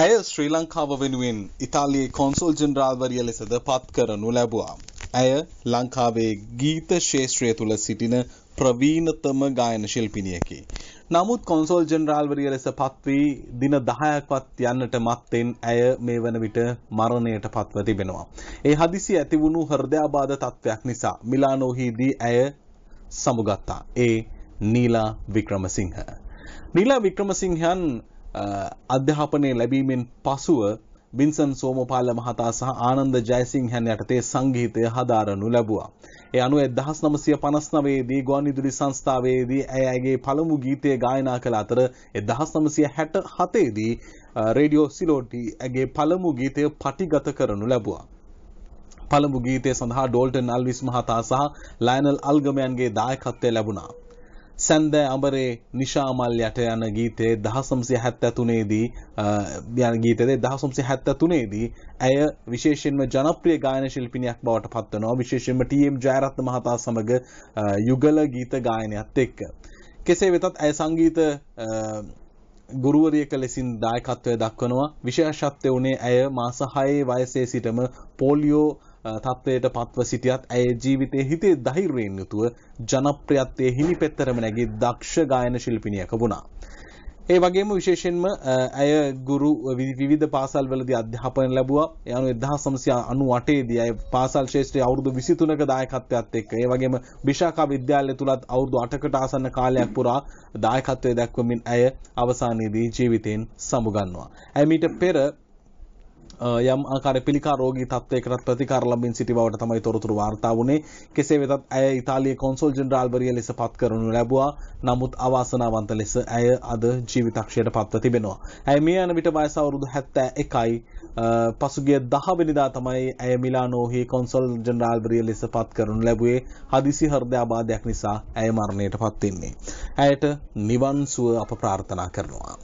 ඇය ශ්‍රී ලංකාව වෙනුවෙන් ඉතාලියේ කොන්සුල් ජෙනරාල්වරිය ලෙසද පත් කරනු ලැබුවා. ඇය ලංකාවේ ගීත ශේෂත්‍රය තුළ සිටින ප්‍රවීණතම ගායන ශිල්පිනියකි. නමුත් කොන්සෝල් ජෙනරාල්වරිය ලෙස පත්වී දින දහයක්වත් යන්නට මත්තෙන් ඇය මේ වන විට මරණයට පත්ව තිබෙනවා. ඒ හදිසි ඇතිවුණු හෘදයාබාධ තත්ත්වයක් නිසා මිලානෝහිදී ඇය සමුගත්තා. ඒ නීලා වික්‍රමසිංහ. නීලා වික්‍රමසිංහන් අධ්‍යාපනය ලැබීමෙන් පසුව බින්සන් සෝමපාල මහතා සහ ආනන්ද ජයසිංහන් යටතේ සංගීතය හදාරනු ලැබුවා. ඒ අනුව 1959 දී ගුවන්විදුලි සංස්ථාවේදී ඇය ඇගේ පළමු ගීතය ගායනා කළ අතර 1967 දී රේඩියෝ සිලෝටි ඇගේ පළමු ගීතය පටිගත කරනු ලැබුවා. පළමු ගීතය සඳහා ඩෝල්ටන් අල්විස් මහතා සහ ලයනල් අල්ගමයන්ගේ දායකත්වය ලැබුණා. සැන්දෑ අඹරේ නිශාමල් යට යන ගීතේ දහසම්සය හැත්තඇතුනේදී යන ගීතේ දහසම්සය හැත්තඇතුනේදී ඇය විශේෂෙන්ම ජනප්‍රිය ගායන ශිල්පිනයක් බවට පත්වනවා විශේෂෙන්ම ටම් ජයරත්න මහතා සමඟ යුගල ගීත ගායනයක්ත් එක්ක. කෙසේ වෙතත් ඇය සංගීත ගුරුවරියක ලෙසින් දායකත්වය දක්වනවා විශේෂත්වය වනේ ඇය මාසහයේ වයසේ සිටම පෝලියෝ තත්ත්වයට පත්ව සිටියත් ඇය ජීවිතය හිතේ දෛර්යෙන් යුතුව ජනප්‍රියත්වය හිමි පෙත්තරම නැගී දක්ෂ ගායන ශිල්පිනියක වුණා. ඒ වගේම විශේෂයෙන්ම ඇය ගුරු විවිධ පාසල් වලදී අධ්‍යාපනය ලැබුවා. යනු 1998දී ඇය පාසල් ශ්‍රේෂ්ඨයේ අවුරුදු 23ක දායකත්වයක් එක්ක ඒ වගේම විශාඛා විද්‍යාලය තුලත් අවුරුදු 8කට ආසන්න කාලයක් පුරා දායකත්වයේ දක්වමින් ඇය අවසානයේදී ජීවිතයෙන් සමුගන්නවා. ඇය මීට පෙර යම් ආකාර පිළිකා රෝගී තත්වයකටත් ප්‍රතිකාර ලබමින් සිටි බවට තමයි තොරතුරු වාර්තා වුණේ. කෙසේ වෙතත් ඇය ඉතාලියේ කොන්සල් ජෙනරාල්වරිය ලෙස පත් කරනු ලැබුවා. නමුත් අවාසනාවන්ත ලෙස ඇය අද ජීවිතක්ෂයට පත්ව තිබෙනවා. ඇය මිය යන විට වයස අවුරුදු 71යි. පසුගිය 10 වෙනිදා තමයි ඇය මිලානෝහි කොන්සල් ජෙනරාල්වරිය ලෙස පත් කරනු ලැබුවේ. හදිසි හෘදයාබාධයක් නිසා ඇය මරණයට පත් වෙන්නේ. ඇයට නිවන් සුව අප ප්‍රාර්ථනා කරනවා.